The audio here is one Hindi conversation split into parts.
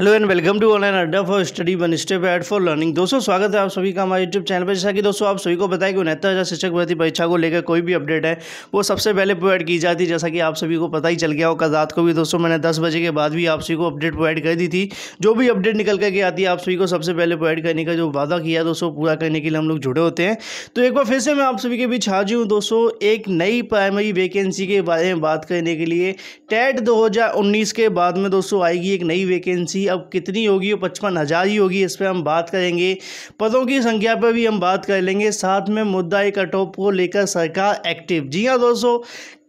hello and welcome to online Adda for study one step ahead for learning दोस्तों स्वागत है आप सभी का हमारे यूट्यूब चैनल पर जैसा कि दोस्तों आप सभी को बताया कि उनहत्तर हज़ार शिक्षक भर्ती परीक्षा को लेकर कोई भी अपडेट है वो सबसे पहले प्रोवाइड की जाती है जैसा कि आप सभी को पता ही चल गया हो कल रात को भी दोस्तों मैंने दस बजे के बाद भी आप सभी को अपडेट प्रोवाइड कर दी थी जो भी अपडेट निकल करके आती है आप सभी को सबसे पहले प्रोवाइड करने का जो वादा किया दोस्तों पूरा करने के लिए हम लोग जुड़े होते हैं तो एक बार फिर से मैं आप सभी के बीच हाजिर हूँ दोस्तों एक नई प्राइमरी वैकेंसी के बारे में बात करने के लिए टेट दो के बाद में दोस्तों आएगी एक नई वैकेंसी अब कितनी होगी पचपन हज़ार ही होगी इस पर हम बात करेंगे पदों की संख्या पर भी हम बात कर लेंगे साथ में मुद्दा एक कटऑफ को लेकर सरकार एक्टिव जी हाँ दोस्तों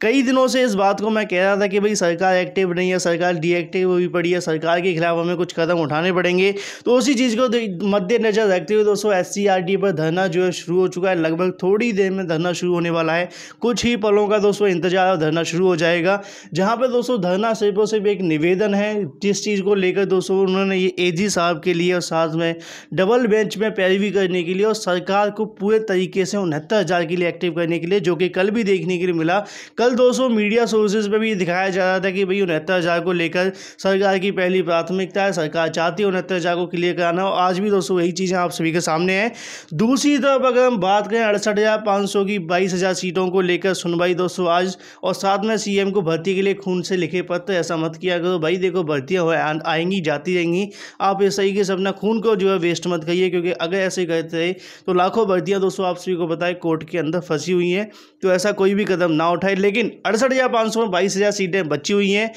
कई दिनों से इस बात को मैं कह रहा था कि भाई सरकार एक्टिव नहीं है सरकार डीएक्टिव हुई पड़ी है सरकार के खिलाफ हमें कुछ कदम उठाने पड़ेंगे तो उसी चीज़ को मद्देनज़र रखते हुए दोस्तों एस पर धरना जो है शुरू हो चुका है लगभग थोड़ी देर में धरना शुरू होने वाला है कुछ ही पलों का दोस्तों इंतजार धरना शुरू हो जाएगा जहाँ पर दोस्तों धरना सिर्फ और सिर्फ एक निवेदन है जिस चीज़ को लेकर दोस्तों उन्होंने ये ए साहब के लिए और साथ में डबल बेंच में पैरवी करने के लिए और सरकार को पूरे तरीके से उनहत्तर के लिए एक्टिव करने के लिए जो कि कल भी देखने के लिए मिला कल कल दोस्तों मीडिया सोर्सेज पर भी दिखाया जा रहा था कि भाई उनहत्तर हज़ार को लेकर सरकार की पहली प्राथमिकता है सरकार चाहती है उनहत्तर हज़ार को क्लियर कराना और आज भी दोस्तों वही चीज़ें आप सभी के सामने हैं दूसरी तरफ अगर हम बात करें अड़सठ हज़ार पाँच सौ की बाईस हज़ार सीटों को लेकर सुनवाई दोस्तों आज और साथ में सीएम को भर्ती के लिए खून से लिखे पत्र ऐसा मत किया करो भाई देखो भर्तियाँ हो आएंगी जाती रहेंगी आप इस तरीके से अपना खून को जो है वेस्ट मत करिए क्योंकि अगर ऐसे करते तो लाखों भर्तियाँ दोस्तों आप सभी को बताए कोर्ट के अंदर फंसी हुई हैं तो ऐसा कोई भी कदम ना उठाए लेकिन लेकिन अड़सठ हज़ार पाँच सौ बाईस हज़ार सीटें बची हुई हैं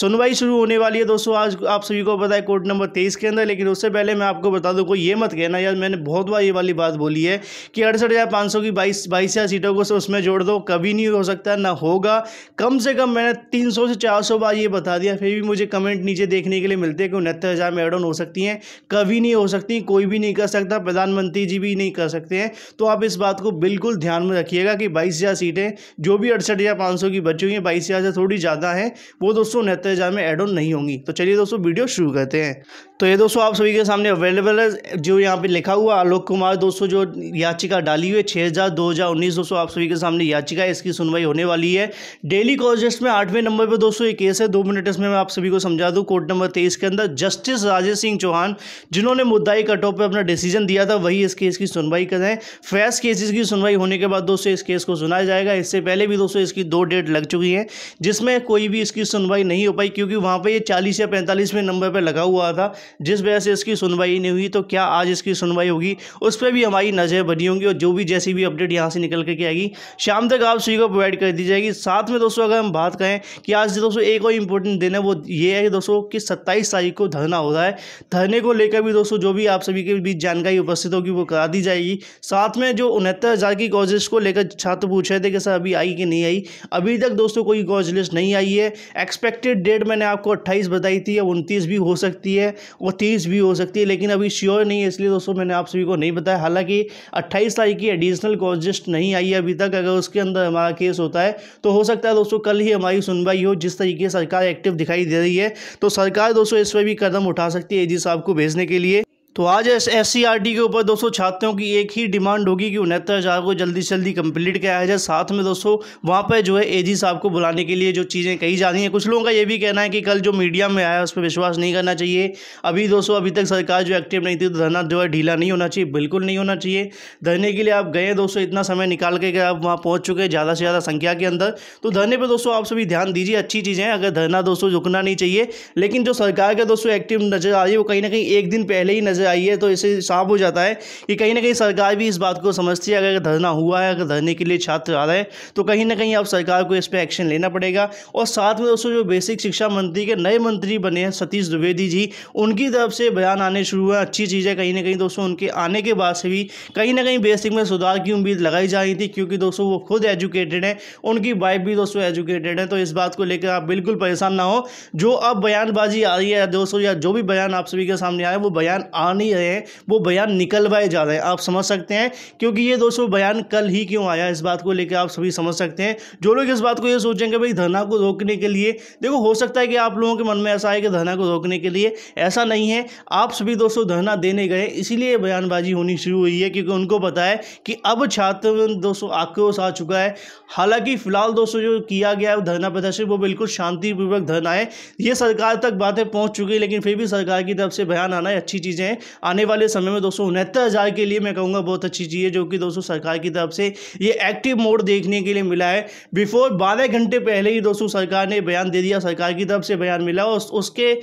सुनवाई शुरू होने वाली है दोस्तों आज आप सभी को बताए कोर्ट नंबर तेईस के अंदर लेकिन उससे पहले मैं आपको बता दूँ कोई ये मत कहना यार मैंने बहुत बार ये वाली बात बोली है कि अड़सठ हज़ार पाँच सौ की बाईस बाईस हज़ार सीटों को उसमें जोड़ दो कभी नहीं हो सकता ना होगा कम से कम मैंने तीन सौ से चार सौ बार ये बता दिया फिर भी मुझे कमेंट नीचे देखने के लिए मिलते हैं कि उनहत्तर हज़ार में एड ऑन हो सकती हैं कभी नहीं हो सकती कोई भी नहीं कर सकता प्रधानमंत्री जी भी नहीं कर सकते हैं तो आप इस बात को बिल्कुल ध्यान में रखिएगा कि बाईस हज़ार सीटें जो भी अड़सठ हज़ार पाँच सौ की बची हुई हैं बाईस हज़ार से थोड़ी ज़्यादा हैं वो दोस्तों उनहत्तर हज़ार में एड ऑन नहीं होंगी तो चलिए दोस्तों वीडियो शुरू करते हैं तो ये दोस्तों आप सभी के सामने अवेलेबल है जो यहाँ पे लिखा हुआ आलोक कुमार दोस्तों जो याचिका डाली हुई है छः हज़ार दो हज़ार उन्नीस दोस्तों आप सभी के सामने याचिका है इसकी सुनवाई होने वाली है डेली कॉजेस्ट में आठवें नंबर पर दोस्तों एक केस है दो मिनट इसमें मैं आप सभी को समझा दूँ कोर्ट नंबर तेईस के अंदर जस्टिस राजेश सिंह चौहान जिन्होंने मुद्दाई कटॉप पर अपना डिसीजन दिया था वही इस केस की सुनवाई करें फैस केसेज की सुनवाई होने के बाद दोस्तों इस केस को सुनाया जाएगा इससे पहले भी दोस्तों इसकी दो दो डेट लग चुकी है जिसमें कोई भी इसकी सुनवाई नहीं हो पाई क्योंकि वहाँ पर ये चालीस या पैंतालीसवें नंबर पर लगा हुआ था जिस वजह से इसकी सुनवाई नहीं हुई तो क्या आज इसकी सुनवाई होगी उस पर भी हमारी नज़र बनी होंगी और जो भी जैसी भी अपडेट यहाँ से निकल करके आएगी शाम तक आप सभी को प्रोवाइड कर दी जाएगी साथ में दोस्तों अगर हम बात करें कि आज दोस्तों एक और इम्पोर्टेंट दिन है वो ये है दोस्तों कि सत्ताईस तारीख को धरना हो रहा है धरने को लेकर भी दोस्तों जो भी आप सभी के बीच जानकारी उपस्थित होगी वो करा दी जाएगी साथ में जो उनहत्तर हज़ार की कॉजेज को लेकर छात्र पूछ रहे थे कि सर अभी आई कि नहीं आई अभी तक दोस्तों कोई गॉज लिस्ट नहीं आई है एक्सपेक्टेड डेट मैंने आपको अट्ठाईस बताई थी अब उनतीस भी हो सकती है वो तीस भी हो सकती है लेकिन अभी श्योर नहीं है इसलिए दोस्तों मैंने आप सभी को नहीं बताया हालांकि अट्ठाईस तारीख की एडिशनल गॉज लिस्ट नहीं आई है अभी तक अगर उसके अंदर हमारा केस होता है तो हो सकता है दोस्तों कल ही हमारी सुनवाई हो जिस तरीके से सरकार एक्टिव दिखाई दे रही है तो सरकार दोस्तों इस पर भी कदम उठा सकती है एजी साहब को भेजने के लिए तो आज एस के ऊपर दोस्तों छात्रों की एक ही डिमांड होगी कि उनहत्तर हज़ार को जल्दी से जल्दी कंप्लीट कराया जाए साथ में दोस्तों वहाँ पर जो है एजी साहब को बुलाने के लिए जो चीज़ें कही जा रही हैं कुछ लोगों का ये भी कहना है कि कल जो मीडिया में आया उस पर विश्वास नहीं करना चाहिए अभी दोस्तों अभी तक सरकार जो एक्टिव नहीं थी तो धरना जो है ढीला नहीं होना चाहिए बिल्कुल नहीं होना चाहिए धरने के लिए आप गए दोस्तों इतना समय निकाल के आप वहाँ पहुँच चुके हैं ज़्यादा से ज़्यादा संख्या के अंदर तो धरने पर दोस्तों आप सभी ध्यान दीजिए अच्छी चीज़ें अगर धरना दोस्तों रुकना नहीं चाहिए लेकिन जो सरकार का दोस्तों एक्टिव नजर आ रही है वो कहीं ना कहीं एक दिन पहले ही नजर जाइए तो इसे साफ हो जाता है कि कहीं ना कहीं सरकार भी इस बात को समझती है अगर धरना हुआ है अगर धरने के लिए छात्र आ रहे हैं तो कहीं ना कहीं अब सरकार को इस पर एक्शन लेना पड़ेगा और साथ में दोस्तों जो बेसिक शिक्षा मंत्री के नए मंत्री बने हैं सतीश द्विवेदी जी उनकी तरफ से बयान आने शुरू हुए अच्छी चीज़ है कहीं ना कहीं दोस्तों उनके आने के बाद से भी कहीं ना कहीं बेसिक में सुधार की उम्मीद लगाई जा रही थी क्योंकि दोस्तों वो खुद एजुकेटेड हैं उनकी वाइफ भी दोस्तों एजुकेटेड है तो इस बात को लेकर आप बिल्कुल परेशान ना हो जो अब बयानबाजी आ रही है दोस्तों या जो भी बयान आप सभी के सामने आए वो बयान आन नहीं रहे हैं वो बयान निकलवाए जा रहे हैं आप समझ सकते हैं क्योंकि ये दोस्तों बयान कल ही क्यों आया इस बात को लेकर आप सभी समझ सकते हैं जो लोग इस बात को ये सोचेंगे भाई धरना को रोकने के लिए देखो हो सकता है कि आप लोगों के मन में ऐसा आए कि धरना को रोकने के लिए ऐसा नहीं है आप सभी दोस्तों धरना देने गए इसीलिए बयानबाजी होनी शुरू हुई है क्योंकि उनको पता है कि अब छात्र दोस्तों आक्रोश आ चुका है हालांकि फिलहाल दोस्तों जो किया गया है धरना प्रदर्शन वो बिल्कुल शांतिपूर्वक धरना है ये सरकार तक बातें पहुंच चुकी है लेकिन फिर भी सरकार की तरफ से बयान आना अच्छी चीज़ें हैं आने वाले समय में दोस्तों उनहत्तर हज़ार के लिए मैं कहूँगा बहुत अच्छी चीज़ है जो कि दोस्तों सरकार की तरफ से ये एक्टिव मोड देखने के लिए मिला है बिफोर बारह घंटे पहले ही दोस्तों सरकार ने बयान दे दिया सरकार की तरफ से बयान मिला और उसके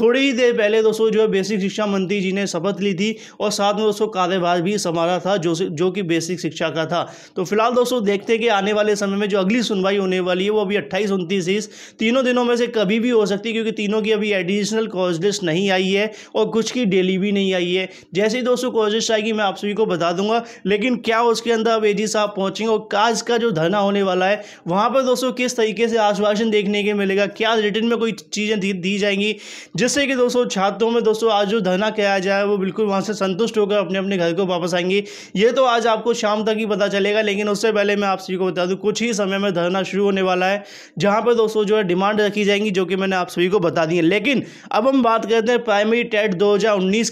थोड़ी ही देर पहले दोस्तों जो है बेसिक शिक्षा मंत्री जी ने शपथ ली थी और साथ में दोस्तों कार्यभार भी संभाला था जो जो कि बेसिक शिक्षा का था तो फिलहाल दोस्तों देखते कि आने वाले समय में जो अगली सुनवाई होने वाली है वो अभी अट्ठाईस उनतीस इस तीनों दिनों में से कभी भी हो सकती है क्योंकि तीनों की अभी एडिशनल कॉज लिस्ट नहीं आई है और कुछ की डेली भी नहीं नहीं आई है जैसे ही दोस्तों कोशिश आएगी मैं आप सभी को बता दूंगा लेकिन क्या उसके अंदर अब एजी साहब पहुंचेंगे और आज का जो धरना होने वाला है वहां पर दोस्तों किस तरीके से आश्वासन देखने के मिलेगा क्या रिटर्न में कोई चीज़ें दी, जाएंगी जिससे कि दोस्तों छात्रों में दोस्तों आज जो धरना किया जाए वो बिल्कुल वहां से संतुष्ट होकर अपने अपने घर को वापस आएंगे ये तो आज आपको शाम तक ही पता चलेगा लेकिन उससे पहले मैं आप सभी को बता दूँ कुछ ही समय में धरना शुरू होने वाला है जहां पर दोस्तों जो है डिमांड रखी जाएंगी जो कि मैंने आप सभी को बता दी है लेकिन अब हम बात करते हैं प्राइमरी टेट दो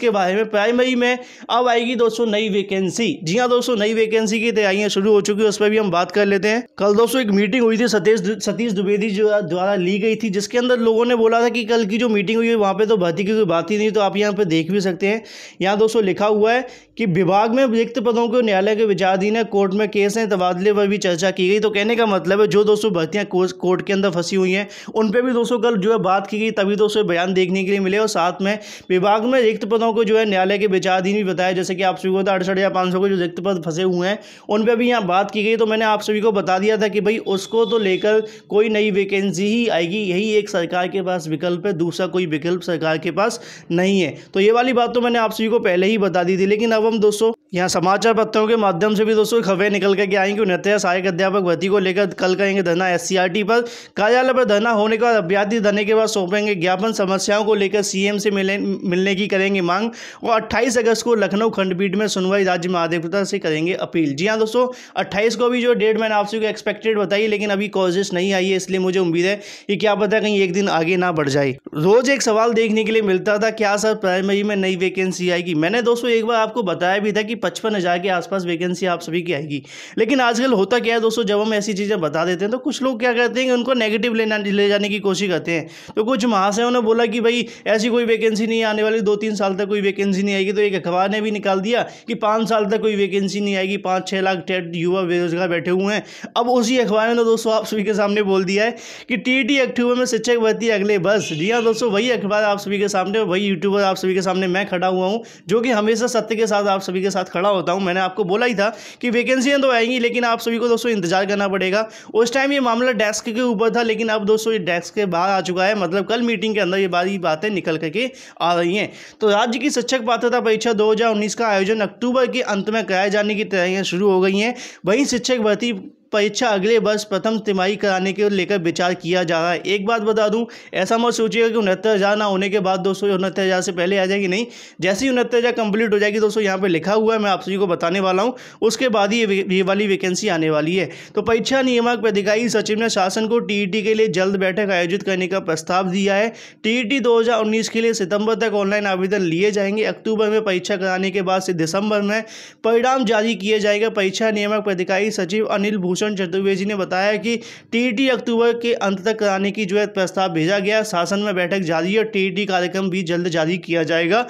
के बारे में प्राइमरी में अब आएगी दोस्तों नई वैकेंसी जी हाँ दोस्तों नई वैकेंसी की तैयारियां शुरू हो चुकी है उस पर भी हम बात कर लेते हैं कल दोस्तों एक मीटिंग हुई थी सतीश सतीश द्विवेदी द्वारा ली गई थी जिसके अंदर लोगों ने बोला था कि कल की जो मीटिंग हुई है वहाँ पर तो भर्ती की कोई बात ही नहीं तो आप यहाँ पर देख भी सकते हैं यहाँ दोस्तों लिखा हुआ है कि विभाग में रिक्त पदों को न्यायालय के विचाराधीन है कोर्ट में केस हैं तबादले पर भी चर्चा की गई तो कहने का मतलब है जो दोस्तों भर्तियाँ कोर्ट के अंदर फंसी हुई हैं उन पर भी दोस्तों कल जो है बात की गई तभी दोस्तों बयान देखने के लिए मिले और साथ में विभाग में रिक्त पदों को जो है न्यायालय के विचाराधीन भी बताया जैसे कि आप सभी को तो अड़सठ या पाँच सौ के जो रिक्त पद फंसे हुए हैं उन पर भी यहाँ बात की गई तो मैंने आप सभी को बता दिया था कि भाई उसको तो लेकर कोई नई वैकेंसी ही आएगी यही एक सरकार के पास विकल्प है दूसरा कोई विकल्प सरकार के पास नहीं है तो ये वाली बात तो मैंने आप सभी को पहले ही बता दी थी लेकिन अब हम दोस्तों यहाँ समाचार पत्रों के माध्यम से भी दोस्तों खबरें निकल करके आई कि उनहत्तर सहायक अध्यापक भर्ती को लेकर कल करेंगे धरना एस पर कार्यालय पर धरना होने के बाद अभ्यर्थी धरने के बाद सौंपेंगे ज्ञापन समस्याओं को लेकर सीएम से मिलने मिलने की करेंगे मांग और अट्ठाईस अगस्त को लखनऊ खंडपीठ में सुनवाई राज्य महाधिवक्ता से करेंगे अपील जी हाँ दोस्तों अट्ठाईस को भी जो डेट मैंने आपसे एक्सपेक्टेड बताई लेकिन अभी कॉजेस नहीं आई है इसलिए मुझे उम्मीद है कि क्या पता कहीं एक दिन आगे ना बढ़ जाए रोज एक सवाल देखने के लिए मिलता था क्या सर प्राइमरी में नई वैकेंसी आएगी मैंने दोस्तों एक बार आपको बताया भी था कि पचपन हज़ार के आसपास वैकेंसी आप सभी की आएगी लेकिन आजकल होता क्या है दोस्तों जब हम ऐसी चीज़ें बता देते हैं तो कुछ लोग क्या करते हैं कि उनको नेगेटिव लेना ले जाने की कोशिश करते हैं तो कुछ महाशयों ने बोला कि भाई ऐसी कोई वैकेंसी नहीं आने वाली दो तीन साल तक कोई वैकेंसी नहीं आएगी तो एक अखबार ने भी निकाल दिया कि पाँच साल तक कोई वैकेंसी नहीं आएगी पाँच छः लाख टेट युवा बेरोजगार बैठे हुए हैं अब उसी अखबार ने दोस्तों आप सभी के सामने बोल दिया है कि टी टी अक्टूबर में शिक्षक भर्ती अगले बस जी हाँ दोस्तों वही अखबार आप सभी के सामने वही यूट्यूबर आप सभी के सामने मैं खड़ा हुआ हूँ जो कि हमेशा सत्य के साथ आप सभी के साथ साथ खड़ा होता हूँ मैंने आपको बोला ही था कि वैकेंसियाँ तो आएंगी लेकिन आप सभी को दोस्तों इंतजार करना पड़ेगा उस टाइम ये मामला डेस्क के ऊपर था लेकिन अब दोस्तों ये डेस्क के बाहर आ चुका है मतलब कल मीटिंग के अंदर ये बारी बातें निकल करके आ रही हैं तो राज्य की शिक्षक पात्रता परीक्षा दो का आयोजन अक्टूबर के अंत में कराए जाने की तैयारियाँ शुरू हो गई हैं वहीं शिक्षक भर्ती परीक्षा अगले वर्ष प्रथम तिमाही कराने के लेकर विचार किया जा रहा है एक बात बता दूं ऐसा मत सोचिएगा कि उनहत्तर हज़ार ना होने के बाद दोस्तों उनहत्तर हज़ार से पहले आ जाएगी नहीं जैसे ही उनहत्तर हज़ार कंप्लीट हो जाएगी दोस्तों यहाँ पर लिखा हुआ है मैं आप सभी को बताने वाला हूँ उसके बाद ही ये वाली वैकेंसी आने वाली है तो परीक्षा नियामक अधिकारी सचिव ने शासन को टीईटी e के लिए जल्द बैठक आयोजित करने का प्रस्ताव दिया है टीईटी e 2019 के लिए सितंबर तक ऑनलाइन आवेदन लिए जाएंगे अक्टूबर में परीक्षा कराने के बाद से दिसंबर में परिणाम जारी किया जाएगा परीक्षा नियामक अधिकारी सचिव अनिल भूषण भूषण चतुर्वेदी ने बताया कि टीईटी अक्टूबर के अंत तक कराने की जो है प्रस्ताव भेजा गया शासन में बैठक जारी है टीईटी कार्यक्रम भी जल्द जारी किया जाएगा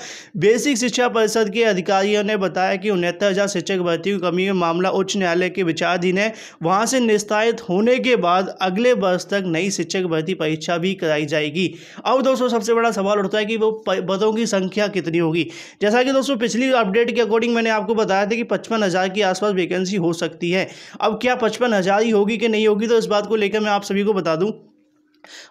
बेसिक शिक्षा परिषद के अधिकारियों ने बताया कि उनहत्तर शिक्षक भर्ती की कमी में मामला उच्च न्यायालय के विचाराधीन है वहाँ से निस्तारित होने के बाद अगले वर्ष तक नई शिक्षक भर्ती परीक्षा भी कराई जाएगी अब दोस्तों सबसे बड़ा सवाल उठता है कि वो पदों की संख्या कितनी होगी जैसा कि दोस्तों पिछली अपडेट के अकॉर्डिंग मैंने आपको बताया था कि पचपन के आसपास वैकेंसी हो सकती है अब क्या पचपन हजारी होगी कि नहीं होगी तो इस बात को लेकर मैं आप सभी को बता दूं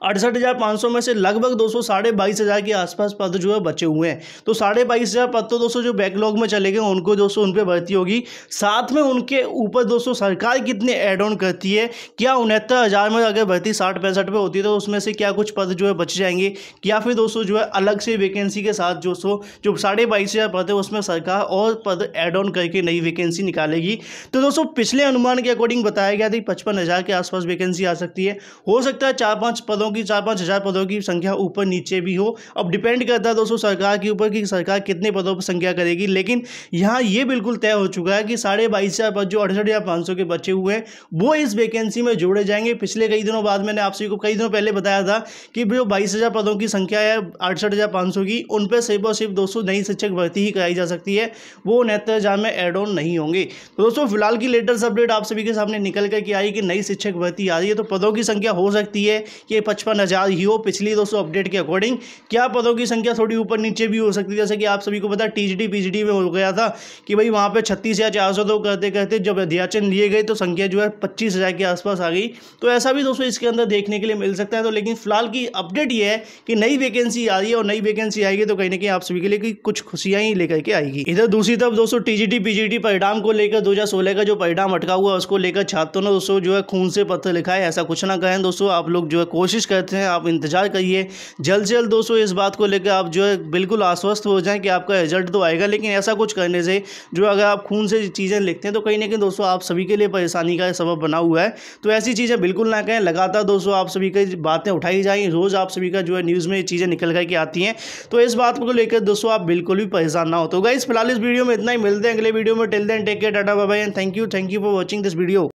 अड़सठ हज़ार पाँच सौ में से लगभग दो सौ साढ़े बाईस हज़ार के आसपास पद जो है बचे हुए हैं तो साढ़े बाईस हज़ार पद तो दोस्तों जो बैकलॉग में चले गए उनको दोस्तों उन पर भर्ती होगी साथ में उनके ऊपर दोस्तों सरकार कितने एड ऑन करती है क्या उनहत्तर हज़ार में अगर भर्ती साठ पैंसठ पे होती है तो उसमें से क्या कुछ पद जो है बच जाएंगे या फिर दोस्तों जो है अलग से वैकेंसी के साथ दोस्तों जो साढ़े बाईस हज़ार पद है उसमें सरकार और पद एड ऑन करके नई वैकेंसी निकालेगी तो दोस्तों पिछले अनुमान के अकॉर्डिंग बताया गया था कि पचपन हज़ार के आसपास वैकेंसी आ सकती है हो सकता है चार पाँच पदों की चार पाँच हज़ार पदों की संख्या ऊपर नीचे भी हो अब डिपेंड करता है दोस्तों सरकार के ऊपर कि सरकार कितने पदों पर संख्या करेगी लेकिन यहाँ ये बिल्कुल तय हो चुका है कि साढ़े बाईस हज़ार पद जो अड़सठ हज़ार पाँच सौ के बचे हुए हैं वो इस वैकेंसी में जोड़े जाएंगे पिछले कई दिनों बाद मैंने आपसे कई दिनों पहले बताया था कि जो बाईस हज़ार पदों की संख्या है अड़सठ हज़ार पाँच सौ की उन पर सिर्फ और सिर्फ दोस्तों नई शिक्षक भर्ती ही कराई जा सकती है वो उनहत्तर हज़ार में एड ऑन नहीं होंगे तो दोस्तों फिलहाल की लेटेस्ट अपडेट आप सभी के सामने निकल कर के आई कि नई शिक्षक भर्ती आ रही है तो पदों की संख्या हो सकती है कि के पचपन हज़ार ही हो पिछली दोस्तों अपडेट के अकॉर्डिंग क्या पदों की संख्या थोड़ी ऊपर नीचे भी हो सकती है जैसे कि आप सभी को पता टी जी में हो गया था कि भाई वहाँ पर छत्तीस या चार सौ तो करते करते जब अध्याचन लिए गए तो संख्या जो है पच्चीस के आसपास आ गई तो ऐसा भी दोस्तों इसके अंदर देखने के लिए मिल सकता है तो लेकिन फिलहाल की अपडेट ये है कि नई वैकेंसी आ रही है और नई वैकेंसी आएगी तो कहीं ना कहीं आप सभी के लिए कुछ खुशियाँ ही लेकर के आएगी इधर दूसरी तरफ दोस्तों टीजीटी पीजीटी परिणाम को लेकर 2016 का जो परिणाम अटका हुआ उसको लेकर छात्रों ने दोस्तों जो है खून से पत्र लिखा है ऐसा कुछ ना कहें दोस्तों आप लोग जो है कोशिश करते हैं आप इंतज़ार करिए जल्द से जल्द दोस्तों इस बात को लेकर आप जो है बिल्कुल आश्वस्त हो जाएं कि आपका रिजल्ट तो आएगा लेकिन ऐसा कुछ करने से जो अगर आप खून से चीज़ें लिखते हैं तो कहीं ना कहीं दोस्तों आप सभी के लिए परेशानी का सबब बना हुआ है तो ऐसी चीज़ें बिल्कुल ना कहें लगातार दोस्तों आप सभी की बातें उठाई जाएँ रोज़ आप सभी का जो है न्यूज़ में चीज़ें निकल करके आती हैं तो इस बात को लेकर दोस्तों आप बिल्कुल भी परेशान ना हो तो गाइस फिलहाल इस वीडियो में इतना ही मिलते हैं अगले वीडियो में टेल दें take care data Baba and thank you thank you for watching this video